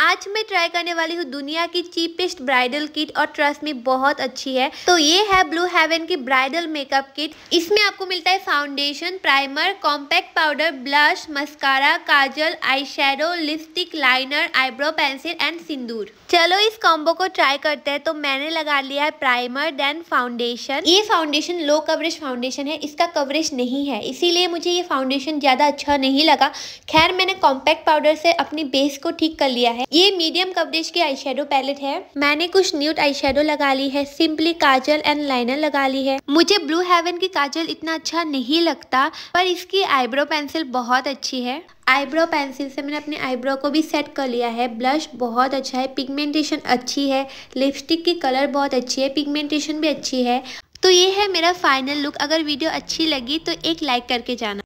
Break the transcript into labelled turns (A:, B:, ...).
A: आज मैं ट्राई करने वाली हूँ दुनिया की चीपेस्ट ब्राइडल किट और ट्रस्ट में बहुत अच्छी है तो ये है ब्लू हेवन की ब्राइडल मेकअप किट इसमें आपको मिलता है foundation primer compact powder blush mascara kajal eye lipstick liner eyebrow pencil and sindoor चलो इस कॉम्बो को ट्राई करते हैं तो मैंने लगा लिया है प्राइमर देन फाउंडेशन ये फाउंडेशन लो कवरेज फाउंडेशन है इसका कवरेज नहीं है इसीलिए मुझे ये फाउंडेशन ज़्यादा अच्छा नहीं लगा खैर मैंने कॉम्पैक्ट पाउडर से अपनी बेस को ठीक कर लिया है ये मीडियम कवरेज की आई पैलेट है मैंने कुछ न्यूट आई लगा ली है सिंपली काजल एंड लाइनर लगा ली है मुझे ब्लू हेवन की काजल इतना अच्छा नहीं लगता पर इसकी आईब्रो पेंसिल बहुत अच्छी है आईब्रो पेंसिल से मैंने अपने आईब्रो को भी सेट कर लिया है ब्लश बहुत अच्छा है पिगमेंटेशन अच्छी है लिपस्टिक की कलर बहुत अच्छी है पिगमेंटेशन भी अच्छी है तो ये है मेरा फाइनल लुक अगर वीडियो अच्छी लगी तो एक लाइक करके जाना